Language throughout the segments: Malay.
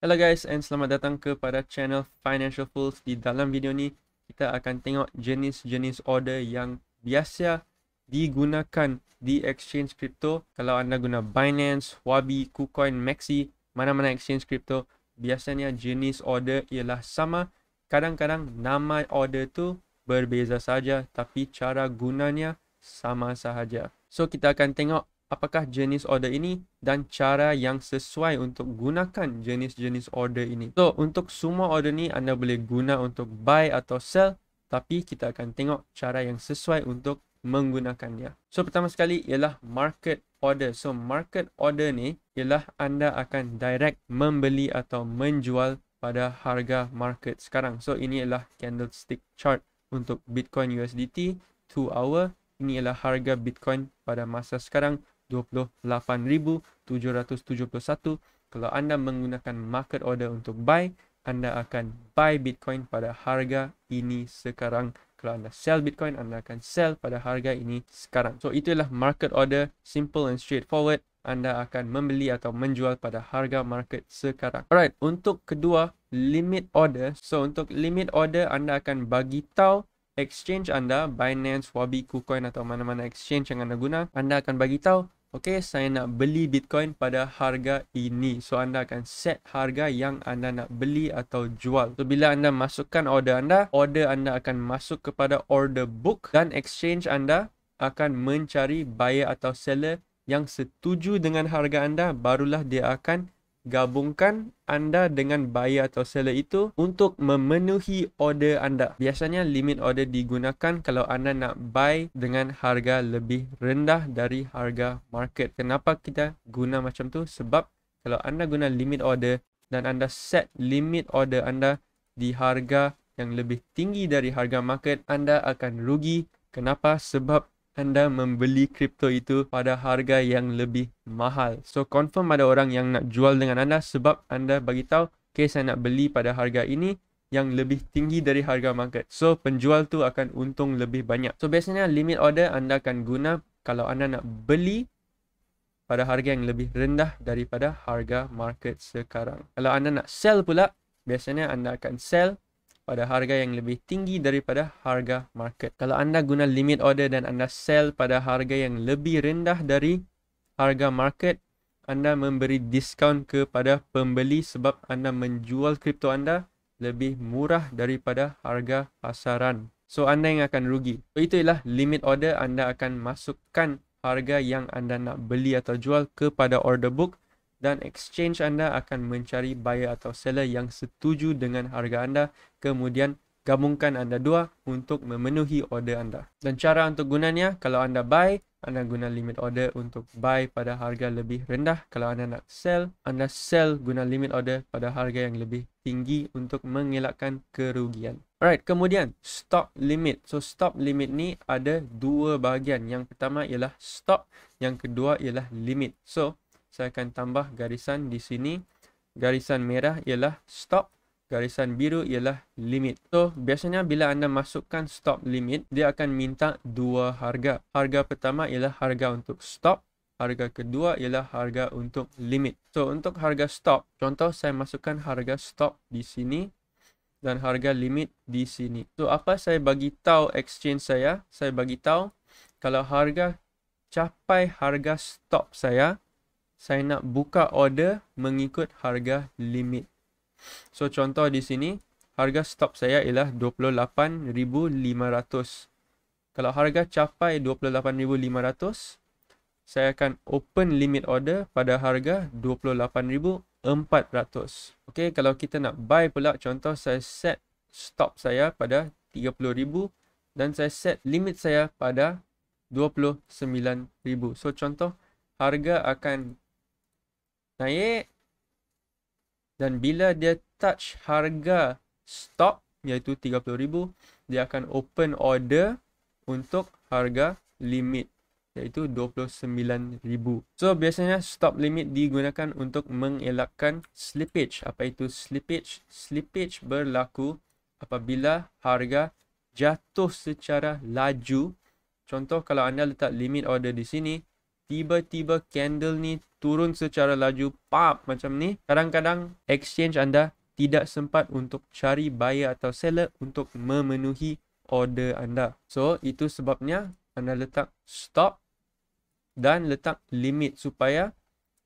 Hello guys and selamat datang kepada channel Financial Fools. Di dalam video ni, kita akan tengok jenis-jenis order yang biasa digunakan di exchange crypto. Kalau anda guna Binance, Huobi, KuCoin, Maxi, mana-mana exchange crypto, biasanya jenis order ialah sama. Kadang-kadang nama order tu berbeza saja tapi cara gunanya sama sahaja. So kita akan tengok apakah jenis order ini dan cara yang sesuai untuk gunakan jenis-jenis order ini. So, untuk semua order ni anda boleh guna untuk buy atau sell tapi kita akan tengok cara yang sesuai untuk menggunakannya. So, pertama sekali ialah market order. So, market order ni ialah anda akan direct membeli atau menjual pada harga market sekarang. So, ini ialah candlestick chart untuk Bitcoin USDT 2 hour. Ini ialah harga Bitcoin pada masa sekarang 28,771. Kalau anda menggunakan market order untuk buy, anda akan buy Bitcoin pada harga ini sekarang. Kalau anda sell Bitcoin, anda akan sell pada harga ini sekarang. So, itulah market order. Simple and straightforward. Anda akan membeli atau menjual pada harga market sekarang. Alright, untuk kedua, limit order. So, untuk limit order, anda akan bagi tahu exchange anda, Binance, Huobi, KuCoin atau mana-mana exchange yang anda guna. Anda akan bagi tahu Okey, saya nak beli Bitcoin pada harga ini. So, anda akan set harga yang anda nak beli atau jual. So, bila anda masukkan order anda, order anda akan masuk kepada order book dan exchange anda akan mencari buyer atau seller yang setuju dengan harga anda, barulah dia akan gabungkan anda dengan buyer atau seller itu untuk memenuhi order anda. Biasanya limit order digunakan kalau anda nak buy dengan harga lebih rendah dari harga market. Kenapa kita guna macam tu? Sebab kalau anda guna limit order dan anda set limit order anda di harga yang lebih tinggi dari harga market, anda akan rugi. Kenapa? Sebab anda membeli kripto itu pada harga yang lebih mahal. So confirm ada orang yang nak jual dengan anda sebab anda bagi tahu, "Okay, saya nak beli pada harga ini." yang lebih tinggi dari harga market. So penjual tu akan untung lebih banyak. So biasanya limit order anda akan guna kalau anda nak beli pada harga yang lebih rendah daripada harga market sekarang. Kalau anda nak sell pula, biasanya anda akan sell pada harga yang lebih tinggi daripada harga market. Kalau anda guna limit order dan anda sell pada harga yang lebih rendah dari harga market, anda memberi diskaun kepada pembeli sebab anda menjual kripto anda lebih murah daripada harga pasaran. So anda yang akan rugi. So, itulah limit order anda akan masukkan harga yang anda nak beli atau jual kepada order book dan exchange anda akan mencari buyer atau seller yang setuju dengan harga anda kemudian gabungkan anda dua untuk memenuhi order anda dan cara untuk gunanya kalau anda buy anda guna limit order untuk buy pada harga lebih rendah kalau anda nak sell anda sell guna limit order pada harga yang lebih tinggi untuk mengelakkan kerugian Alright, kemudian stop limit. So stop limit ni ada dua bahagian. Yang pertama ialah stop, yang kedua ialah limit. So saya akan tambah garisan di sini. Garisan merah ialah stop. Garisan biru ialah limit. So, biasanya bila anda masukkan stop limit, dia akan minta dua harga. Harga pertama ialah harga untuk stop. Harga kedua ialah harga untuk limit. So, untuk harga stop, contoh saya masukkan harga stop di sini dan harga limit di sini. So, apa saya bagi tahu exchange saya? Saya bagi tahu kalau harga capai harga stop saya, saya nak buka order mengikut harga limit. So contoh di sini, harga stop saya ialah 28,500. Kalau harga capai 28,500, saya akan open limit order pada harga 28,400. Okay, kalau kita nak buy pula, contoh saya set stop saya pada 30,000 dan saya set limit saya pada 29,000. So contoh, harga akan naik dan bila dia touch harga stop iaitu 30000 dia akan open order untuk harga limit iaitu 29000 so biasanya stop limit digunakan untuk mengelakkan slippage apa itu slippage slippage berlaku apabila harga jatuh secara laju contoh kalau anda letak limit order di sini tiba-tiba candle ni turun secara laju pop macam ni kadang-kadang exchange anda tidak sempat untuk cari buyer atau seller untuk memenuhi order anda so itu sebabnya anda letak stop dan letak limit supaya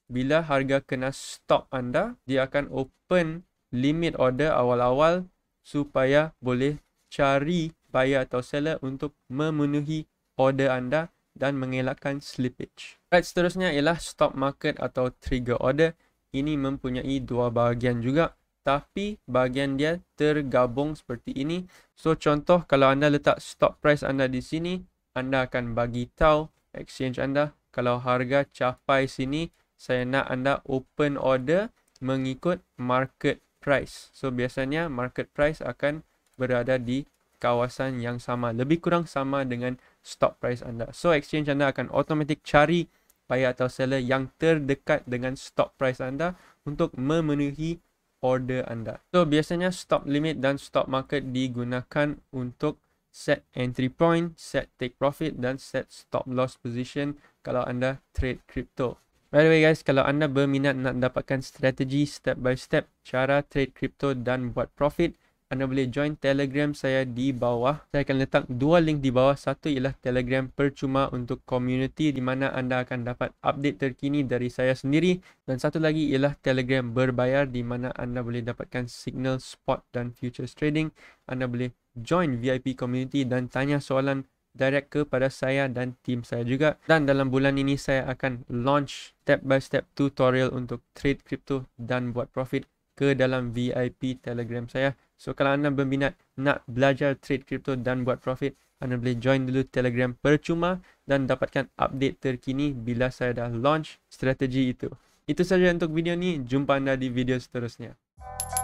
bila harga kena stop anda dia akan open limit order awal-awal supaya boleh cari buyer atau seller untuk memenuhi order anda dan mengelakkan slippage. Right, seterusnya ialah stop market atau trigger order. Ini mempunyai dua bahagian juga tapi bahagian dia tergabung seperti ini. So contoh kalau anda letak stop price anda di sini, anda akan bagi tahu exchange anda kalau harga capai sini, saya nak anda open order mengikut market price. So biasanya market price akan berada di kawasan yang sama, lebih kurang sama dengan stop price anda. So exchange anda akan automatic cari buyer atau seller yang terdekat dengan stop price anda untuk memenuhi order anda. So biasanya stop limit dan stop market digunakan untuk set entry point, set take profit dan set stop loss position kalau anda trade crypto. By the way guys, kalau anda berminat nak dapatkan strategi step by step cara trade crypto dan buat profit, anda boleh join Telegram saya di bawah. Saya akan letak dua link di bawah. Satu ialah Telegram percuma untuk community di mana anda akan dapat update terkini dari saya sendiri dan satu lagi ialah Telegram berbayar di mana anda boleh dapatkan signal spot dan futures trading. Anda boleh join VIP community dan tanya soalan direct kepada saya dan tim saya juga. Dan dalam bulan ini saya akan launch step by step tutorial untuk trade crypto dan buat profit ke dalam VIP Telegram saya. So kalau anda berminat nak belajar trade kripto dan buat profit, anda boleh join dulu Telegram percuma dan dapatkan update terkini bila saya dah launch strategi itu. Itu sahaja untuk video ni. Jumpa anda di video seterusnya. Thank you